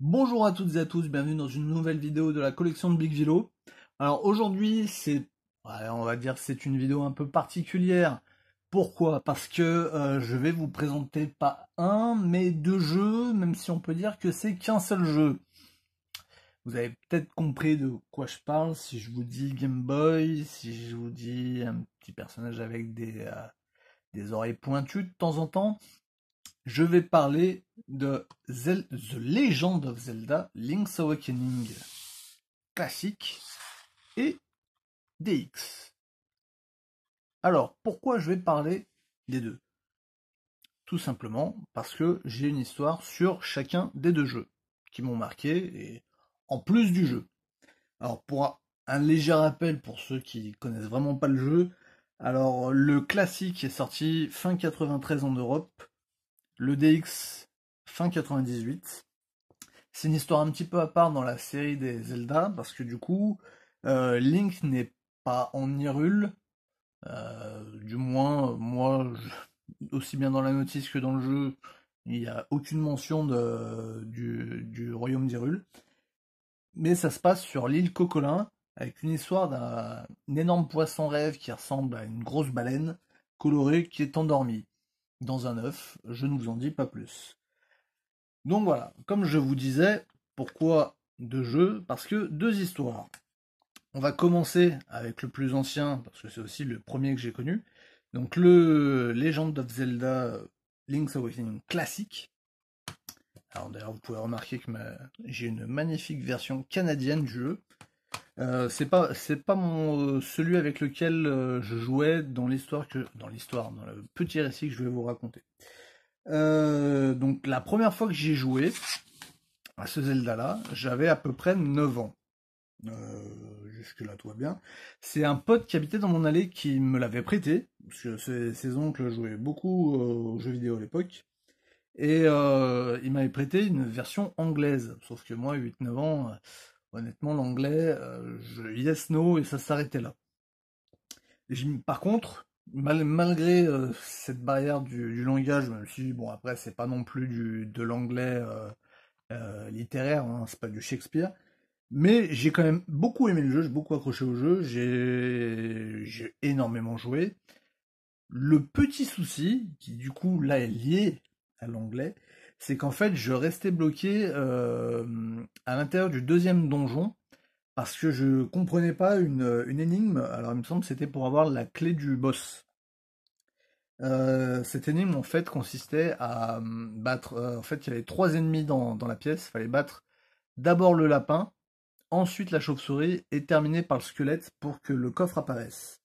Bonjour à toutes et à tous, bienvenue dans une nouvelle vidéo de la collection de Big Vilo. Alors aujourd'hui, c'est, on va dire, c'est une vidéo un peu particulière. Pourquoi Parce que euh, je vais vous présenter pas un, mais deux jeux, même si on peut dire que c'est qu'un seul jeu. Vous avez peut-être compris de quoi je parle si je vous dis Game Boy, si je vous dis un petit personnage avec des, euh, des oreilles pointues de temps en temps je vais parler de The Legend of Zelda Link's Awakening classique et DX. Alors, pourquoi je vais parler des deux Tout simplement parce que j'ai une histoire sur chacun des deux jeux qui m'ont marqué et en plus du jeu. Alors, pour un léger rappel pour ceux qui connaissent vraiment pas le jeu, alors le classique est sorti fin 93 en Europe le DX fin 98. C'est une histoire un petit peu à part dans la série des Zelda, parce que du coup, euh, Link n'est pas en Hyrule. Euh, du moins, moi, aussi bien dans la notice que dans le jeu, il n'y a aucune mention du, du, royaume d'Hyrule. Mais ça se passe sur l'île Cocolin, avec une histoire d'un énorme poisson rêve qui ressemble à une grosse baleine colorée qui est endormie dans un œuf, je ne vous en dis pas plus. Donc voilà, comme je vous disais, pourquoi deux jeux Parce que deux histoires. On va commencer avec le plus ancien, parce que c'est aussi le premier que j'ai connu. Donc le Legend of Zelda Link's Awakening classique. Alors d'ailleurs vous pouvez remarquer que j'ai une magnifique version canadienne du jeu. Euh, c'est pas c'est pas mon celui avec lequel euh, je jouais dans l'histoire que dans l'histoire dans le petit récit que je vais vous raconter. Euh, donc la première fois que j'ai joué à ce Zelda là, j'avais à peu près 9 ans. jusque là tout va bien. C'est un pote qui habitait dans mon allée qui me l'avait prêté parce que ses, ses oncles jouaient beaucoup aux jeux vidéo à l'époque. Et il m'avait prêté une version anglaise, sauf que moi, 8-9 ans, Honnêtement, l'anglais, euh, je, yes, no, et ça s'arrêtait là. Par contre, malgré euh, cette barrière du, langage, même si, bon, après, c'est pas non plus du, de l'anglais euh, littéraire, hein, c'est pas du Shakespeare, mais j'ai quand même beaucoup aimé le jeu, j'ai beaucoup accroché au jeu, j'ai, j'ai énormément joué. Le petit souci, qui du coup là est lié à l'anglais, c'est qu'en fait, je restais bloqué euh, à l'intérieur du deuxième donjon parce que je comprenais pas une, énigme. Alors, il me semble que c'était pour avoir la clé du boss. Euh, cette énigme en fait consistait à hum, battre. Euh, en fait, il y avait trois ennemis dans, dans la pièce. Il fallait battre d'abord le lapin, ensuite la chauve-souris et terminer par le squelette pour que le coffre apparaisse.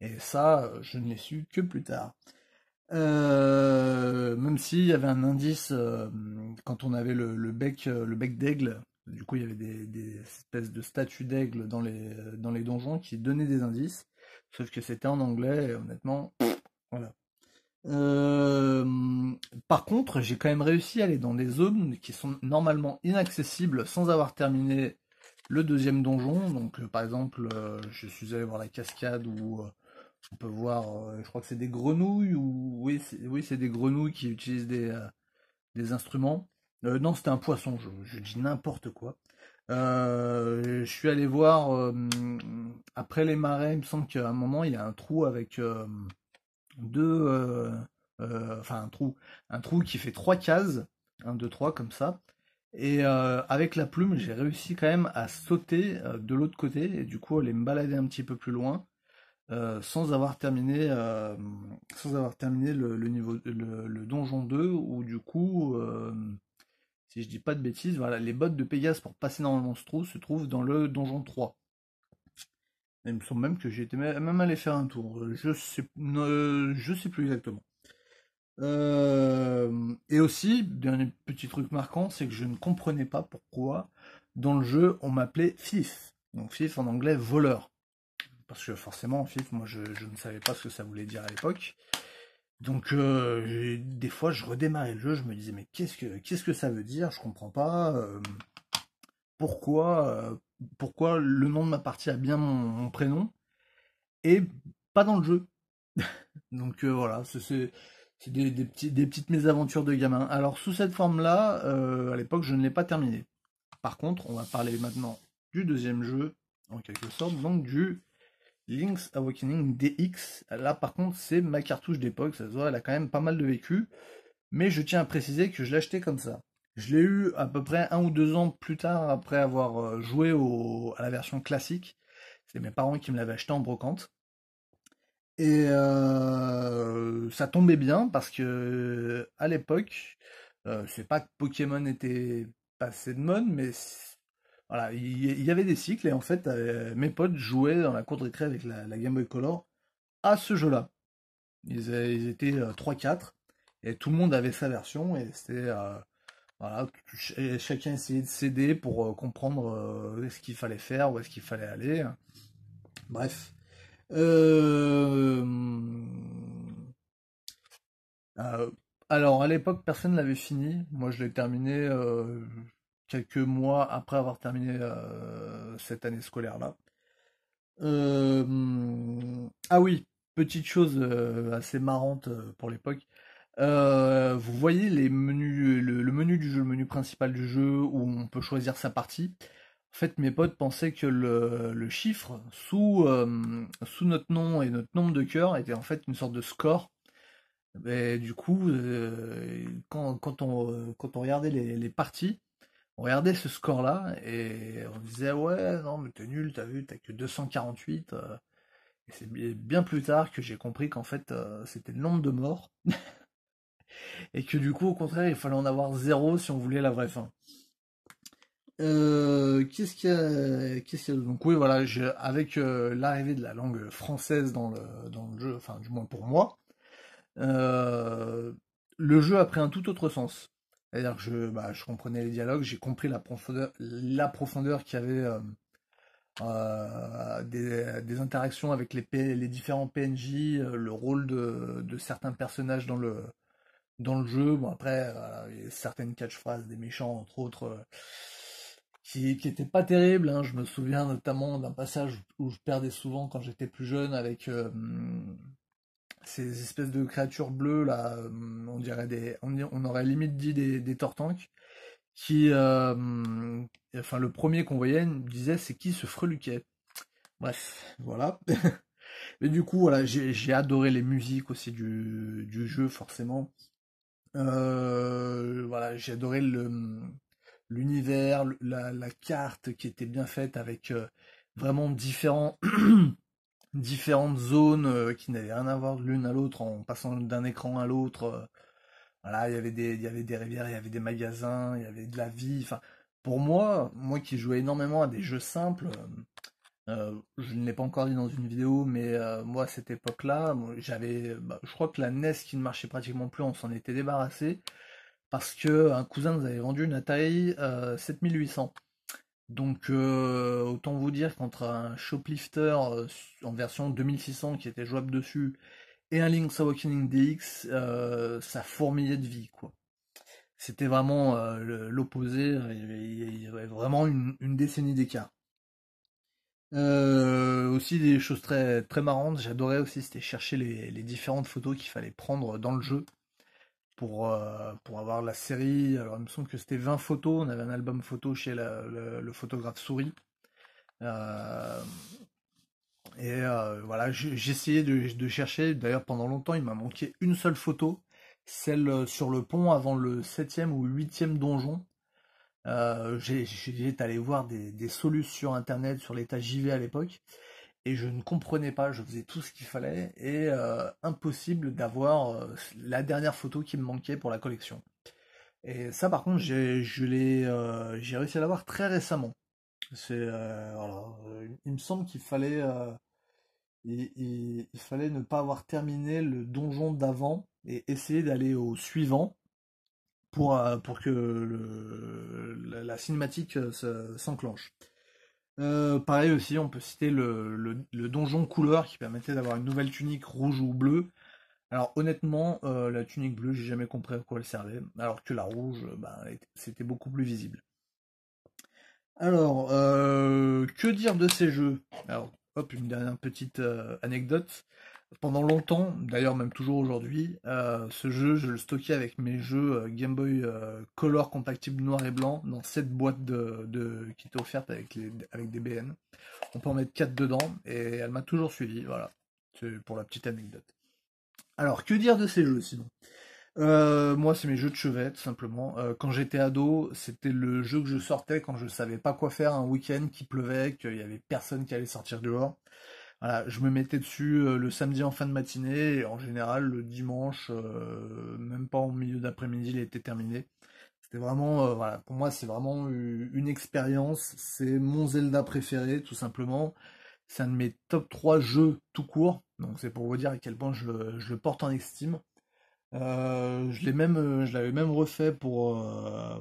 Et ça, je ne l'ai su que plus tard. Euh, même s'il y avait un indice euh, quand on avait le, le bec euh, le bec d'aigle, du coup il y avait des, des espèces de statues d'aigle dans les dans les donjons qui donnaient des indices, sauf que c'était en anglais et honnêtement voilà. Euh, par contre, j'ai quand même réussi à aller dans des zones qui sont normalement inaccessibles sans avoir terminé le deuxième donjon. Donc euh, par exemple, je suis allé voir la cascade ou on peut voir, euh, je crois que c'est des grenouilles ou oui, c'est oui, des grenouilles qui utilisent des, euh, des instruments. Euh, non, c'était un poisson, je, dis n'importe quoi. je suis allé voir après les marais, il me semble qu'à un moment il y a un trou avec deux, enfin un trou, un trou qui fait trois cases, un deux trois comme ça. Et avec la plume, j'ai réussi quand même à sauter de l'autre côté. Et du coup, aller me balader un petit peu plus loin. Euh, sans avoir terminé, euh, sans avoir terminé le, niveau, le, donjon 2, où du coup, euh, si je dis pas de bêtises, voilà, les bottes de Pégase pour passer dans le monstre se trouvent dans le donjon 3. il me semble même que j'étais même allé faire un tour. Je sais, je sais plus exactement. et aussi, dernier petit truc marquant, c'est que je ne comprenais pas pourquoi dans le jeu on m'appelait Fif. Donc Fif en anglais voleur parce que forcément, en fait, moi, je, ne savais pas ce que ça voulait dire à l'époque. Donc, euh, des fois, je redémarrais le jeu, je me disais, mais qu'est-ce que, qu'est-ce que ça veut dire Je comprends pas. Euh, pourquoi, euh, pourquoi le nom de ma partie a bien mon, prénom et pas dans le jeu Donc voilà, c'est, des, des petites mésaventures de gamin. Alors, sous cette forme-là, à l'époque, je ne l'ai pas terminé. Par contre, on va parler maintenant du deuxième jeu, en quelque sorte, donc du Link's Awakening DX. Là, par contre, c'est ma cartouche d'époque. Ça se voit, elle a quand même pas mal de vécu. Mais je tiens à préciser que je l'ai acheté comme ça. Je l'ai eu à peu près un ou deux ans plus tard après avoir euh, joué à la version classique. C'est mes parents qui me l'avaient acheté en brocante. Et euh, ça tombait bien parce que à l'époque, euh, c'est pas que Pokémon était passé de mode, mais voilà, il y avait des cycles et en fait, euh, mes potes jouaient dans la cour de récré avec la, Game Boy Color à ce jeu-là. Ils, étaient 3-4 euh, et tout le monde avait sa version et c'était. Euh, voilà, chacun essayait de s'aider pour comprendre ce qu'il fallait faire, où est-ce qu'il fallait aller. Bref. alors, à l'époque, personne ne l'avait fini. Moi, je l'ai terminé quelques mois après avoir terminé euh, cette année scolaire-là. Euh, ah oui, petite chose euh, assez marrante pour l'époque. vous voyez les menus, le, menu du jeu, le menu principal du jeu où on peut choisir sa partie. En fait, mes potes pensaient que le, chiffre sous, sous notre nom et notre nombre de cœurs était en fait une sorte de score. mais du coup, quand, on, quand on regardait les parties, on regardait ce score-là et on disait ouais non mais t'es nul, t'as vu, t'as que 248. Euh. et c'est bien plus tard que j'ai compris qu'en fait euh, c'était le nombre de morts et que du coup au contraire il fallait en avoir zéro si on voulait la vraie fin. Euh, qu'est-ce qu'il y a, donc oui voilà avec euh, l'arrivée de la langue française dans le dans le jeu enfin du moins pour moi le jeu a pris un tout autre sens c'est-à-dire que bah, je, comprenais les dialogues, j'ai compris la profondeur, la profondeur qu'il y avait euh, euh, des, interactions avec les, différents PNJ, euh, le rôle de, certains personnages dans le, dans le jeu. Bon, après, certaines catchphrases des méchants, entre autres, qui n'étaient pas terribles. Hein. Je me souviens notamment d'un passage où je perdais souvent quand j'étais plus jeune avec ces espèces de créatures bleues là, euh, on dirait des, on, on aurait limite dit des, des tortanques, qui, euh, enfin le premier qu'on voyait disait c'est qui ce freluquet. Bref, voilà. Mais du coup, voilà, j'ai adoré les musiques aussi du, du jeu, forcément. Euh, voilà, j'ai adoré l'univers, la, la, carte qui était bien faite avec vraiment différents différentes zones euh, qui n'avaient rien à voir l'une à l'autre en passant d'un écran à l'autre. Euh, voilà, il y avait des, il y avait des rivières, il y avait des magasins, il y avait de la vie. Enfin, pour moi, moi qui jouais énormément à des jeux simples, euh, je ne l'ai pas encore dit dans une vidéo, mais moi à cette époque-là, j'avais, bah, je crois que la NES qui ne marchait pratiquement plus, on s'en était débarrassé parce que un cousin nous avait vendu une Atari 7800. Donc euh, autant vous dire qu'entre un Shoplifter euh, en version 2600 qui était jouable dessus et un Link's Awakening DX, euh, ça fourmillait de vie quoi. C'était vraiment l'opposé, il y avait vraiment une, décennie d'écart. aussi des choses très très marrantes, j'adorais aussi c'était chercher les différentes photos qu'il fallait prendre dans le jeu pour, euh, pour avoir la série. Alors, il me semble que c'était 20 photos. On avait un album photo chez le, photographe Souris. Euh, et euh, voilà, j'essayais de, chercher. D'ailleurs, pendant longtemps, il m'a manqué une seule photo, celle sur le pont avant le 7e ou 8e donjon. J'ai allé voir des, solutions sur internet, sur l'état JV à l'époque et je ne comprenais pas, je faisais tout ce qu'il fallait et euh, impossible d'avoir euh, la dernière photo qui me manquait pour la collection. Et ça par contre j'ai euh, réussi à l'avoir très récemment. C'est il me semble qu'il fallait fallait ne pas avoir terminé le donjon d'avant et essayer d'aller au suivant pour pour que la, cinématique s'enclenche. Euh, pareil aussi, on peut citer le, donjon couleur qui permettait d'avoir une nouvelle tunique rouge ou bleue. Alors honnêtement, euh, la tunique bleue, j'ai jamais compris à quoi elle servait, alors que la rouge, euh, bah, c'était beaucoup plus visible. Alors, que dire de ces jeux Alors, hop, une dernière petite anecdote pendant longtemps, d'ailleurs même toujours aujourd'hui, euh, ce jeu, je le stockais avec mes jeux euh, Game Boy euh, Color compatibles noir et blanc dans cette boîte de, qui était offerte avec, des BN. On peut en mettre 4 dedans et elle m'a toujours suivi. Voilà, c'est pour la petite anecdote. Alors, que dire de ces jeux sinon moi, c'est mes jeux de chevet, simplement. quand j'étais ado, c'était le jeu que je sortais quand je savais pas quoi faire un week-end qui pleuvait, qu'il n'y avait personne qui allait sortir dehors je me mettais dessus euh, le samedi en fin de matinée et en général le dimanche, euh, même pas en milieu d'après-midi, il était terminé. C'était vraiment, euh, pour moi c'est vraiment une expérience, c'est mon Zelda préféré tout simplement. C'est un de mes top 3 jeux tout court, donc c'est pour vous dire à quel point je le, porte en estime. je l'ai même, l'avais même refait pour,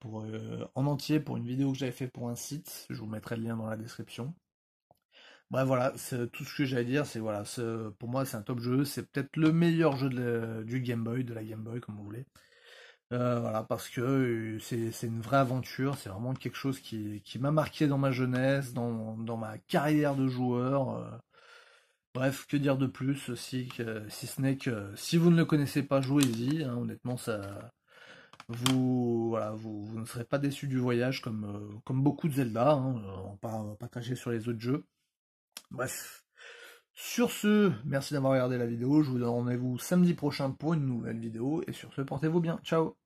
pour en entier pour une vidéo que j'avais fait pour un site. Je vous mettrai le lien dans la description. Bref, bah, voilà, c'est tout ce que j'allais dire, c'est voilà, pour moi c'est un top jeu, c'est peut-être le meilleur jeu du Game Boy, de la Game Boy comme vous voulez. Euh, voilà, parce que euh, c'est une vraie aventure, c'est vraiment quelque chose qui, qui m'a marqué dans ma jeunesse, dans, dans ma carrière de joueur. Euh. bref, que dire de plus aussi, si ce n'est que si vous ne le connaissez pas, jouez-y. Hein, honnêtement, ça, vous, voilà, vous, ne serez pas déçu du voyage comme, comme beaucoup de Zelda. Hein, on ne va pas sur les autres jeux. Bref. Sur ce, merci d'avoir regardé la vidéo. Je vous donne rendez-vous samedi prochain pour une nouvelle vidéo. Et sur ce, portez-vous bien. Ciao